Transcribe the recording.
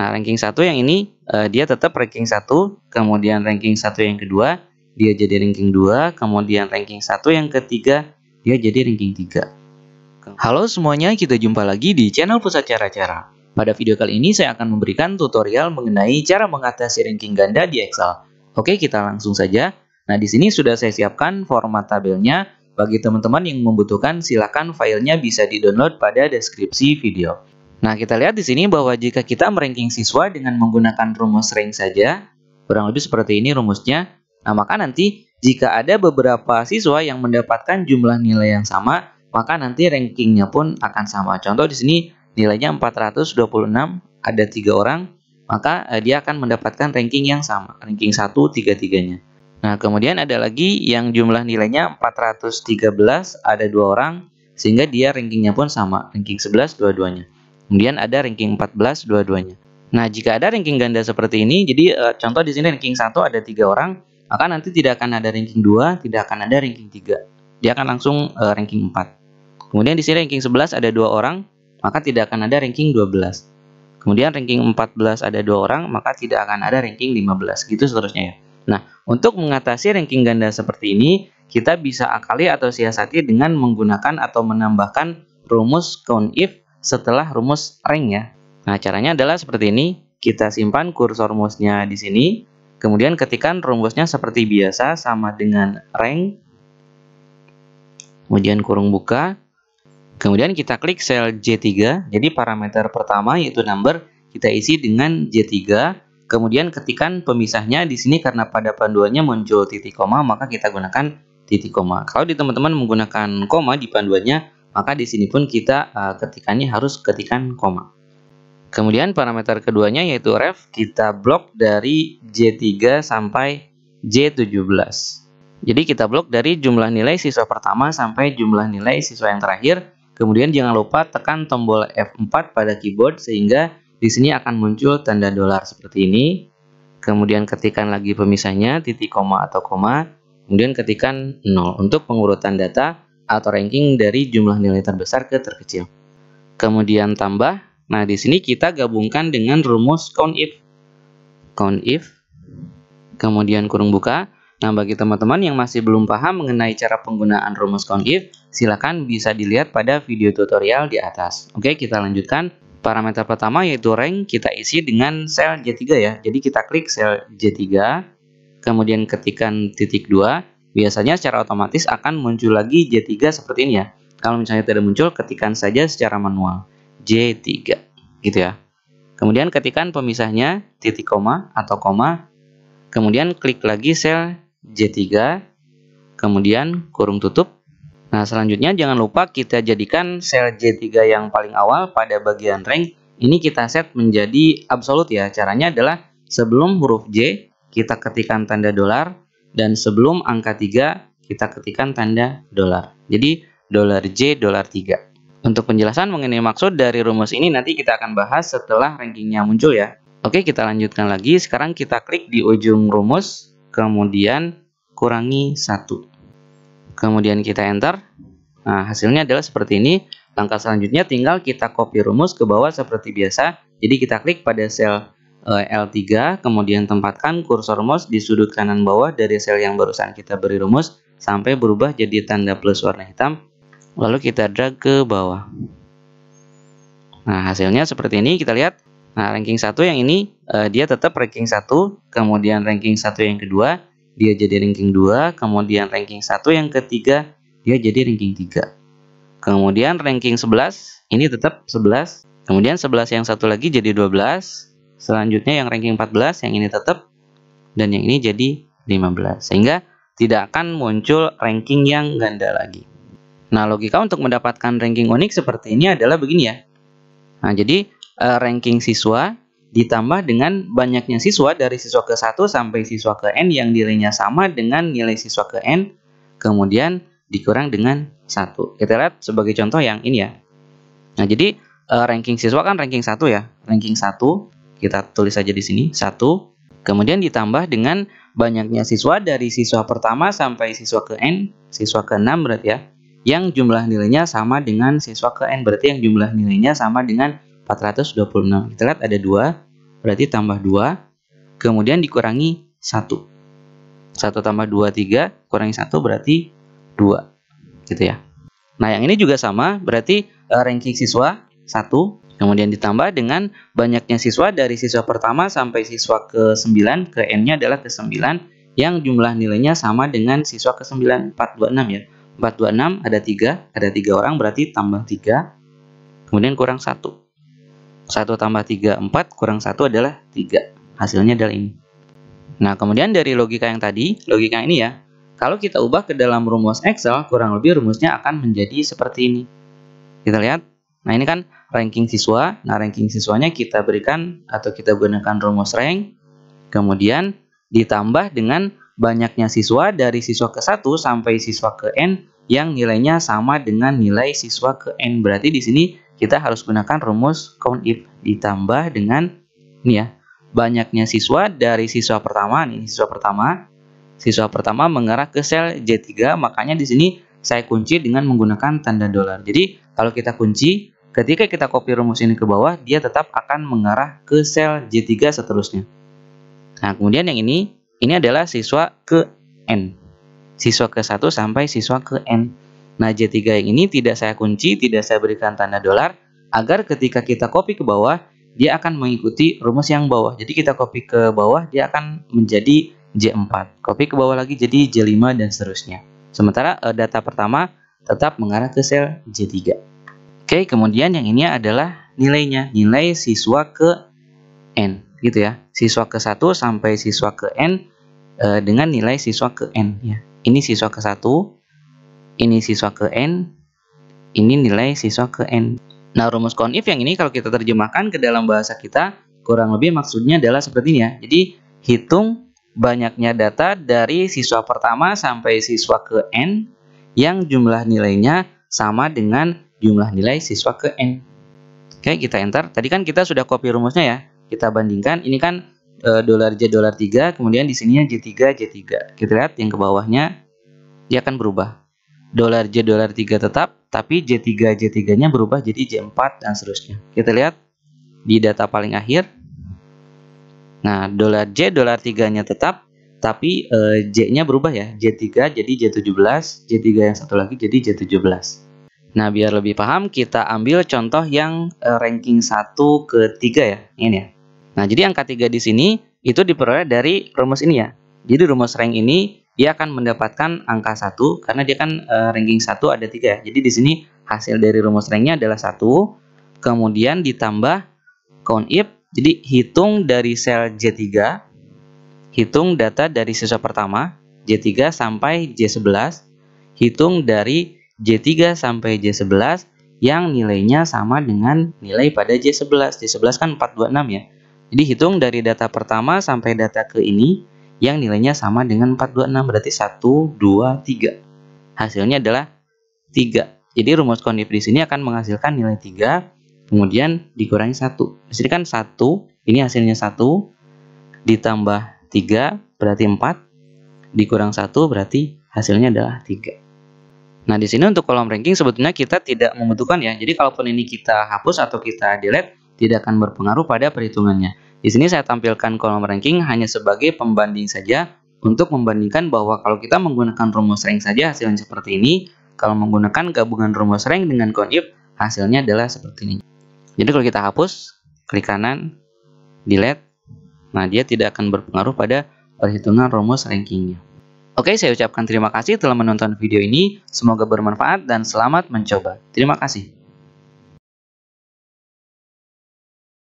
Nah, ranking satu yang ini uh, dia tetap ranking satu, kemudian ranking satu yang kedua dia jadi ranking 2, kemudian ranking satu yang ketiga dia jadi ranking 3. Halo semuanya, kita jumpa lagi di channel Pusat Cara-Cara. Pada video kali ini saya akan memberikan tutorial mengenai cara mengatasi ranking ganda di Excel. Oke, kita langsung saja. Nah, di sini sudah saya siapkan format tabelnya. Bagi teman-teman yang membutuhkan, silakan filenya bisa di-download pada deskripsi video. Nah, kita lihat di sini bahwa jika kita meranking siswa dengan menggunakan rumus rank saja, kurang lebih seperti ini rumusnya. Nah, maka nanti jika ada beberapa siswa yang mendapatkan jumlah nilai yang sama, maka nanti rankingnya pun akan sama. Contoh di sini nilainya 426, ada tiga orang, maka eh, dia akan mendapatkan ranking yang sama, ranking 1 3-3-nya. Nah, kemudian ada lagi yang jumlah nilainya 413, ada dua orang, sehingga dia rankingnya pun sama, ranking 11 dua-duanya. Kemudian ada ranking 14 dua-duanya. Nah, jika ada ranking ganda seperti ini, jadi e, contoh di sini ranking 1 ada tiga orang, maka nanti tidak akan ada ranking 2, tidak akan ada ranking 3. Dia akan langsung e, ranking 4. Kemudian di sini ranking 11 ada dua orang, maka tidak akan ada ranking 12. Kemudian ranking 14 ada dua orang, maka tidak akan ada ranking 15. Gitu seterusnya ya. Nah, untuk mengatasi ranking ganda seperti ini, kita bisa akali atau siasati dengan menggunakan atau menambahkan rumus count if setelah rumus rank ya. Nah, caranya adalah seperti ini. Kita simpan kursor rumusnya di sini. Kemudian ketikan rumusnya seperti biasa sama dengan rank. Kemudian kurung buka. Kemudian kita klik sel J3. Jadi parameter pertama yaitu number kita isi dengan J3. Kemudian ketikan pemisahnya di sini karena pada panduannya muncul titik koma maka kita gunakan titik koma. Kalau di teman-teman menggunakan koma di panduannya maka di sini pun kita uh, eh, ketikannya harus ketikan koma. Kemudian parameter keduanya yaitu ref kita blok dari J3 sampai J17. Jadi kita blok dari jumlah nilai siswa pertama sampai jumlah nilai siswa yang terakhir. Kemudian jangan lupa tekan tombol F4 pada keyboard sehingga di sini akan muncul tanda dolar seperti ini. Kemudian ketikan lagi pemisahnya titik koma atau koma, kemudian ketikan 0 untuk pengurutan data atau ranking dari jumlah nilai terbesar ke terkecil. Kemudian tambah. Nah, di sini kita gabungkan dengan rumus count if. Count if. Kemudian kurung buka. Nah, bagi teman-teman yang masih belum paham mengenai cara penggunaan rumus count if, silakan bisa dilihat pada video tutorial di atas. Oke, kita lanjutkan. Parameter pertama yaitu rank kita isi dengan sel J3 ya. Jadi kita klik sel J3, kemudian ketikan titik 2 biasanya secara otomatis akan muncul lagi J3 seperti ini ya. Kalau misalnya tidak muncul, ketikan saja secara manual J3 gitu ya. Kemudian ketikan pemisahnya titik koma atau koma. Kemudian klik lagi sel J3. Kemudian kurung tutup. Nah, selanjutnya jangan lupa kita jadikan sel J3 yang paling awal pada bagian rank ini kita set menjadi absolut ya. Caranya adalah sebelum huruf J kita ketikan tanda dolar dan sebelum angka 3 kita ketikkan tanda dolar. Jadi dolar J dolar 3. Untuk penjelasan mengenai maksud dari rumus ini nanti kita akan bahas setelah rankingnya muncul ya. Oke, kita lanjutkan lagi. Sekarang kita klik di ujung rumus, kemudian kurangi satu. Kemudian kita enter. Nah, hasilnya adalah seperti ini. Langkah selanjutnya tinggal kita copy rumus ke bawah seperti biasa. Jadi kita klik pada sel Eh, L3, kemudian tempatkan kursor mouse di sudut kanan bawah dari sel yang barusan kita beri rumus sampai berubah jadi tanda plus warna hitam, lalu kita drag ke bawah. Nah, hasilnya seperti ini, kita lihat. Nah, ranking 1 yang ini, eh, dia tetap ranking 1, kemudian ranking 1 yang kedua, dia jadi ranking 2, kemudian ranking 1 yang ketiga, dia jadi ranking 3. Kemudian ranking 11, ini tetap 11, kemudian 11 yang satu lagi jadi 12, Selanjutnya yang ranking 14, yang ini tetap dan yang ini jadi 15. Sehingga tidak akan muncul ranking yang ganda lagi. Nah, logika untuk mendapatkan ranking unik seperti ini adalah begini ya. Nah, jadi eh, ranking siswa ditambah dengan banyaknya siswa dari siswa ke 1 sampai siswa ke n yang nilainya sama dengan nilai siswa ke n kemudian dikurang dengan satu. Kita lihat sebagai contoh yang ini ya. Nah, jadi eh, ranking siswa kan ranking 1 ya. Ranking 1 kita tulis saja di sini satu. Kemudian ditambah dengan banyaknya siswa dari siswa pertama sampai siswa ke n, siswa ke 6 berarti ya, yang jumlah nilainya sama dengan siswa ke n berarti yang jumlah nilainya sama dengan 426. Kita lihat ada dua, berarti tambah dua, kemudian dikurangi satu. Satu tambah dua tiga, kurangi satu berarti dua, gitu ya. Nah yang ini juga sama, berarti eh, ranking siswa satu Kemudian ditambah dengan banyaknya siswa dari siswa pertama sampai siswa ke-9, ke N-nya adalah ke-9, yang jumlah nilainya sama dengan siswa ke-9, 426 ya. 426 ada 3, ada 3 orang berarti tambah 3, kemudian kurang 1. 1 tambah 3, 4, kurang 1 adalah 3. Hasilnya adalah ini. Nah, kemudian dari logika yang tadi, logika ini ya, kalau kita ubah ke dalam rumus Excel, kurang lebih rumusnya akan menjadi seperti ini. Kita lihat, Nah ini kan ranking siswa. Nah ranking siswanya kita berikan atau kita gunakan rumus rank. Kemudian ditambah dengan banyaknya siswa dari siswa ke 1 sampai siswa ke n yang nilainya sama dengan nilai siswa ke n. Berarti di sini kita harus gunakan rumus count if ditambah dengan ini ya banyaknya siswa dari siswa pertama. Ini siswa pertama. Siswa pertama mengarah ke sel J3, makanya di sini saya kunci dengan menggunakan tanda dolar. Jadi, kalau kita kunci, ketika kita copy rumus ini ke bawah, dia tetap akan mengarah ke sel J3 seterusnya. Nah, kemudian yang ini, ini adalah siswa ke N. Siswa ke 1 sampai siswa ke N. Nah, J3 yang ini tidak saya kunci, tidak saya berikan tanda dolar, agar ketika kita copy ke bawah, dia akan mengikuti rumus yang bawah. Jadi kita copy ke bawah, dia akan menjadi J4. Copy ke bawah lagi jadi J5 dan seterusnya. Sementara uh, data pertama tetap mengarah ke sel J3. Oke, kemudian yang ini adalah nilainya, nilai siswa ke N, gitu ya. Siswa ke 1 sampai siswa ke N uh, dengan nilai siswa ke N ya. Ini siswa ke 1, ini siswa ke N, ini nilai siswa ke N. Nah, rumus konif yang ini kalau kita terjemahkan ke dalam bahasa kita kurang lebih maksudnya adalah seperti ini ya. Jadi, hitung banyaknya data dari siswa pertama sampai siswa ke N yang jumlah nilainya sama dengan jumlah nilai siswa ke N. Oke, kita enter. Tadi kan kita sudah copy rumusnya ya. Kita bandingkan. Ini kan e, dolar J dolar 3, kemudian di sininya J3 J3. Kita lihat yang ke bawahnya dia akan berubah. Dolar J dolar 3 tetap, tapi J3 J3-nya berubah jadi J4 dan seterusnya. Kita lihat di data paling akhir Nah, dolar J, dolar 3-nya tetap, tapi e, J-nya berubah ya. J3 jadi J17, J3 yang satu lagi jadi J17. Nah, biar lebih paham, kita ambil contoh yang e, ranking 1 ke 3 ya. Ini ya. Nah, jadi angka 3 di sini itu diperoleh dari rumus ini ya. Jadi rumus rank ini dia akan mendapatkan angka 1 karena dia kan e, ranking 1 ada 3 ya. Jadi di sini hasil dari rumus ranknya adalah 1, kemudian ditambah count if jadi hitung dari sel J3, hitung data dari siswa pertama J3 sampai J11, hitung dari J3 sampai J11 yang nilainya sama dengan nilai pada J11. J11 kan 426 ya. Jadi hitung dari data pertama sampai data ke ini yang nilainya sama dengan 426 berarti 1 2 3. Hasilnya adalah 3. Jadi rumus kondif di sini akan menghasilkan nilai 3 kemudian dikurangi satu. Di kan satu, ini hasilnya satu ditambah tiga berarti empat, dikurang satu berarti hasilnya adalah tiga. Nah di sini untuk kolom ranking sebetulnya kita tidak membutuhkan ya. Jadi kalaupun ini kita hapus atau kita delete tidak akan berpengaruh pada perhitungannya. Di sini saya tampilkan kolom ranking hanya sebagai pembanding saja untuk membandingkan bahwa kalau kita menggunakan rumus rank saja hasilnya seperti ini, kalau menggunakan gabungan rumus rank dengan conif hasilnya adalah seperti ini. Jadi kalau kita hapus, klik kanan, delete, nah dia tidak akan berpengaruh pada perhitungan rumus rankingnya. Oke, saya ucapkan terima kasih telah menonton video ini. Semoga bermanfaat dan selamat mencoba. Terima kasih.